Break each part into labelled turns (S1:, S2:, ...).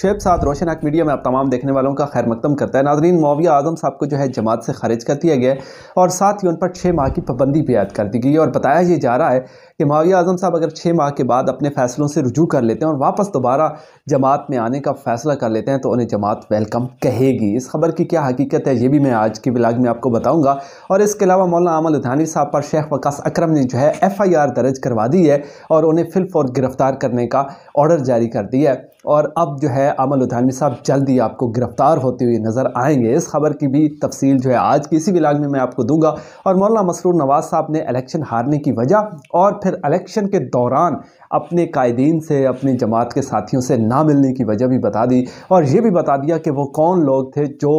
S1: शेब साद रोशनाक media में आप तमाम देखने वालों का खैर मकदम करता है नाजरीन मौविया आजम साहब को जो है जमात से खारिज कर दिया गया और साथ ही उन पर छः माह की पाबंदी भी आयद कर दी गई और बताया ये जा रहा है कि माविया आजम साहब अगर छः माह के बाद अपने फैसलों से रुजू कर लेते हैं और वापस दोबारा जमात में आने का फैसला कर लेते हैं तो उन्हें जमात वेलकम कहेगी इस खबर की क्या हकीकत है ये भी मैं आज के ब्लाग में आपको बताऊँगा और इसके अलावा मौलाना अमल उधानी साहब पर शेख वकास अक्रम ने जो है एफ़ आई आर दर्ज करवा दी है और उन्हें फिल्फ और गिरफ़्तार करने का ऑर्डर जारी कर दिया है और अब जो है अमल उधानवी साहब जल्द ही आपको गिरफ्तार होते हुए नज़र आएंगे इस खबर की भी तफसील जो है आज की इसी विलाग में मैं आपको दूंगा और मौलाना मसरूर नवाज़ साहब ने इलेक्शन हारने की वजह और फिर इलेक्शन के दौरान अपने कायदीन से अपनी जमात के साथियों से ना मिलने की वजह भी बता दी और ये भी बता दिया कि वो कौन लोग थे जो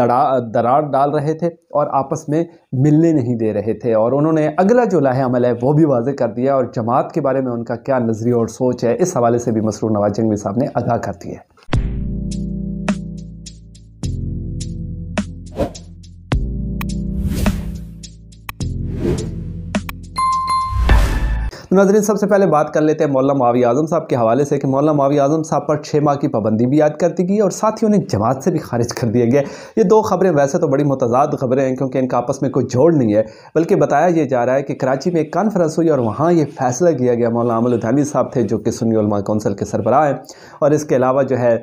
S1: दड़ा दरार डाल रहे थे और आपस में मिलने नहीं दे रहे थे और उन्होंने अगला जो लाह अमल है वो भी वाजे कर दिया और जमात के बारे में उनका क्या नज़रिया और सोच है इस हवाले से भी मसरूर नवाज जंगवी साहब ने आगाह कर दिया तो नाजरीन सबसे पहले बात कर लेते हैं मौलाना मावी आजम साहब के हवाले से कि मौलाना मावी आजम साहब पर छः माह की पाबंदी भी याद करती गई और साथ ही उन्हें जमात से भी खारिज कर दिया गया ये दो खबरें वैसे तो बड़ी मतजाद खबरें हैं क्योंकि इनका आपस में कोई जोड़ नहीं है बल्कि बताया यह जा रहा है कि कराची में एक कॉन्फ्रेंस हुई और वहाँ ये फैसला किया गया मौलाना अमल साहब थे जो कि सुनी उलमा कौंसिल के सरबराह हैं और इसके अलावा जो है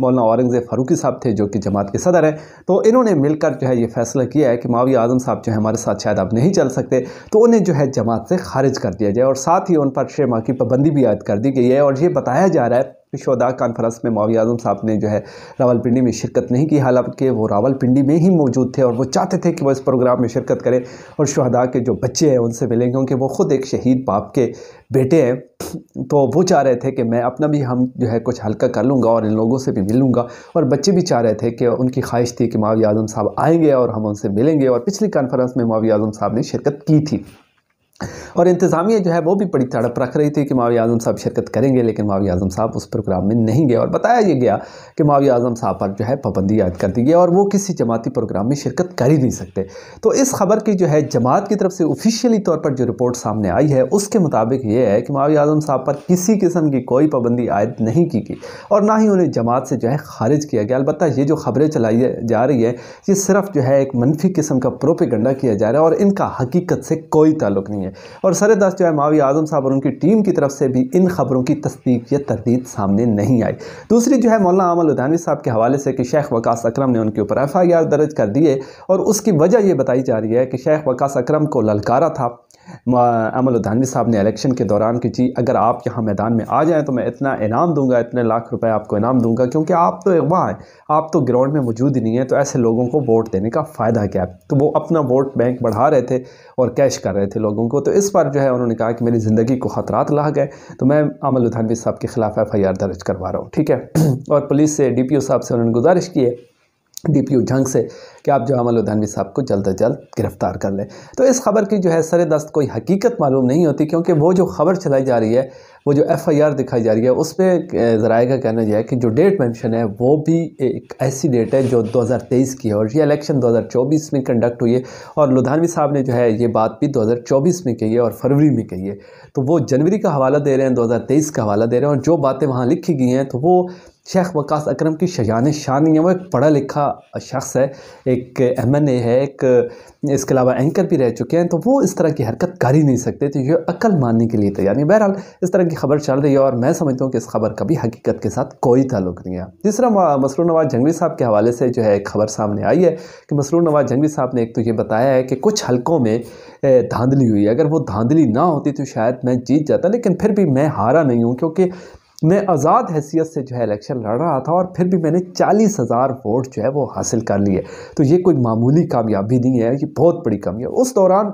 S1: मौलाना औरंगज़ेब फारूकी साहब थे जो कि जमात के सदर हैं तो इन्होंने मिलकर जो है ये फैसला किया है कि माविया आज़म साहब जो है हमारे साथ शायद अब नहीं चल सकते तो उन्हें जो है जमात से खारिज कर दिया जाए और साथ ही उन पर छः माह की पाबंदी भी आयद कर दी गई है और ये बताया जा रहा है शोदा कॉन्फ्रेंस में मावी आजम साहब ने जो है रावलपिंडी में शिरकत नहीं की हालांकि वो रावलपिंडी में ही मौजूद थे और वो चाहते थे कि वो इस प्रोग्राम में शिरकत करें और शहदा के जो बच्चे हैं उनसे मिलें क्योंकि वो ख़ुद एक शहीद बाप के बेटे हैं तो वो चाह रहे थे कि मैं अपना भी हम जो है कुछ हल्का कर लूँगा और इन लोगों से भी मिल लूँगा और बच्चे भी चाह रहे थे कि उनकी ख्वाहिश थी कि मावी आजम साहब आएँगे और हम उनसे मिलेंगे और पिछली कॉन्फ्रेंस में मावी आजम साहब ने शिरकत की थी और इंतज़ामिया जो है वो भी बड़ी तड़प रख रही थी कि मावी आज़म साहब शिरकत करेंगे लेकिन मावी आज़म साहब उस प्रोग्राम में नहीं गए और बताया ये गया कि मावी आज़म साहब पर जो है पाबंदी याद कर दी गई और वो किसी जमाती प्रोग्राम में शिरकत कर ही नहीं सकते तो इस खबर की जो है जमात की तरफ से ऑफिशियली तौर पर जो रिपोर्ट सामने आई है उसके मुताबिक ये है कि मावी आज़म साहब पर किसी किस्म की कोई पाबंदी आयद नहीं की गई और ना ही उन्हें जमात से जो है खारिज किया गया अलबत्त ये जो खबरें चलाई जा रही है ये सिर्फ जो है एक मनफी किस्म का प्रोपिगंडा किया जा रहा है और इनका हकीकत से कोई ताल्लुक नहीं है हैं और सरदस्त जो है मावी आजम साहब और उनकी टीम की तरफ से भी इन खबरों की तस्दीक या तरदीद सामने नहीं आई दूसरी जो है मौलाना अमल उदानवी साहब के हवाले से कि शेख वकास अक्रम ने उनके ऊपर एफ आई आर दर्ज कर दिए और उसकी वजह यह बताई जा रही है कि शेख वकास अक्रम को ललकारा था अमल उधानवी साहब ने इलेक्शन के दौरान कि जी अगर आप यहाँ मैदान में आ जाएँ तो मैं इतना इनाम दूंगा इतने लाख रुपए आपको इनाम दूंगा क्योंकि आप तो अगवा हैं आप तो ग्राउंड में मौजूद ही नहीं है तो ऐसे लोगों को वोट देने का फ़ायदा क्या है तो वो अपना वोट बैंक बढ़ा रहे थे और कैश कर रहे थे लोगों को तो इस पर जो है उन्होंने कहा कि मेरी ज़िंदगी को ख़तरात ला गए तो मैं अमल उधानवी साहब के ख़िलाफ़ एफ दर्ज करवा रहा हूँ ठीक है और पुलिस से डी साहब से उन्होंने गुजारिश की है डीपीयू जंग से कि आप जो अमल उधनवी साहब को जल्द अज जल्द गिरफ्तार कर लें तो इस खबर की जो है सर दस्त कोई हकीकत मालूम नहीं होती क्योंकि वो जो खबर चलाई जा रही है वो जो एफ़ आई आर दिखाई जा रही है उस पर जरा का कहना यह है कि जो डेट मेंशन है वो भी एक ऐसी डेट है जो 2023 की है और ये इलेक्शन 2024 में कंडक्ट हुई है और लुधानवी साहब ने जो है ये बात भी 2024 में कही है और फरवरी में कही है तो वो जनवरी का हवाला दे रहे हैं 2023 का हवाला दे रहे हैं और जो बातें वहाँ लिखी गई हैं तो वो शेख वकास अकरम की शजान शान है वो एक पढ़ा लिखा शख्स है एक एम एन ए है एक इसके अलावा एंकर भी रह चुके हैं तो वो इस तरह की हरकत कर ही नहीं सकते तो ये अकल मानने के लिए तैयार नहीं बहरहाल इस तरह की खबर चल रही है और मैं समझता हूँ कि इस खबर का भी हकीकत के साथ कोई ताल्लुक नहीं है तीसरा मसरू नवाज जंगवी साहब के हवाले से जो है खबर सामने आई है कि मसरू नवाज जंगवी साहब ने एक तो ये बताया है कि कुछ हल्कों में धांधली हुई है अगर वो धांधली ना होती तो शायद मैं जीत जाता लेकिन फिर भी मैं हारा नहीं हूँ क्योंकि मैं आज़ाद हैसियत से जो है इलेक्शन लड़ रहा था और फिर भी मैंने चालीस हज़ार वोट जो है वो हासिल कर लिए तो ये कोई मामूली कामयाबी नहीं है ये बहुत बड़ी कामयाबी उस दौरान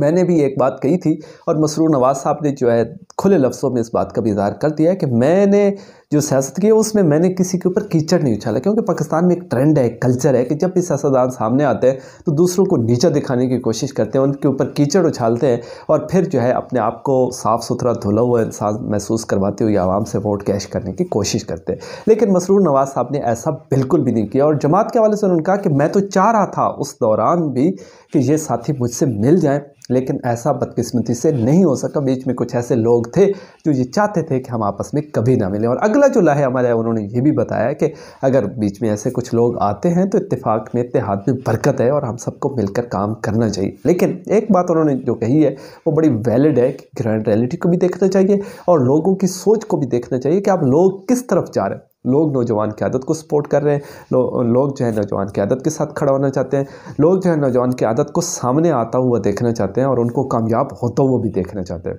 S1: मैंने भी एक बात कही थी और मसरूर नवाज़ साहब ने जो है खुले लफ्ज़ों में इस बात का भी इजहार कर दिया है कि मैंने जो सियासत की है उसमें मैंने किसी के ऊपर कीचड़ नहीं उछाला क्योंकि पाकिस्तान में एक ट्रेंड है एक कल्चर है कि जब भी सियासतदान सामने आते हैं तो दूसरों को नीचा दिखाने की कोशिश करते हैं उनके ऊपर कीचड़ उछालते हैं और फिर जो है अपने आप को साफ़ सुथरा धुला हुआ इंसान महसूस करवाते हुए आवाम से वोट कैश करने की कोशिश करते हैं लेकिन मसरूर नवाज़ साहब ने ऐसा बिल्कुल भी नहीं किया और जमात के हवाले से उन्होंने कहा कि मैं तो चाह रहा था उस दौरान भी कि ये साथी मुझसे मिल जाएँ लेकिन ऐसा बदकिस्मती से नहीं हो सका बीच में कुछ ऐसे लोग थे जो ये चाहते थे कि हम आपस में कभी ना मिलें और अगला अगला जो लाहे हमारे उन्होंने ये भी बताया कि अगर बीच में ऐसे कुछ लोग आते हैं तो इतफाक में इतिहाद में बरकत है और हम सबको मिलकर काम करना चाहिए लेकिन एक बात उन्होंने जो कही है वो बड़ी वैलिड है कि ग्रैंड रियलिटी को भी देखना चाहिए और लोगों की सोच को भी देखना चाहिए कि आप लोग किस तरफ जा रहे हैं लोग नौजवान की आदत को सपोर्ट कर रहे हैं लो, लोग जो है नौजवान की आदत के साथ खड़ा होना चाहते हैं लोग जो है नौजवान की आदत को सामने आता हुआ देखना चाहते हैं और उनको कामयाब होता हुआ भी देखना चाहते हैं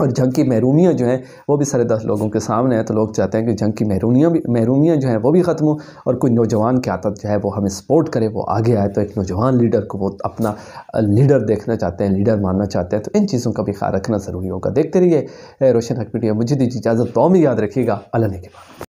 S1: और जंग की महरूमियाँ जो हैं वो भी सारे दस लोगों के सामने हैं तो लोग चाहते हैं कि जंग की महरूमियाँ भी महरूमियाँ जो हैं वो भी ख़त्म हो और कोई नौजवान की आदत जो है वो हमें सपोर्ट करे वो आगे आए तो एक नौजवान लीडर को वो अपना लीडर देखना चाहते हैं लीडर मानना चाहते हैं तो इन चीज़ों का भी ख्याल रखना ज़रूरी होगा देखते रहिए रोशन हक मीडिया मुझे दीजिए इजाज़त तो हम याद रखिएगा अल्लाह के बाद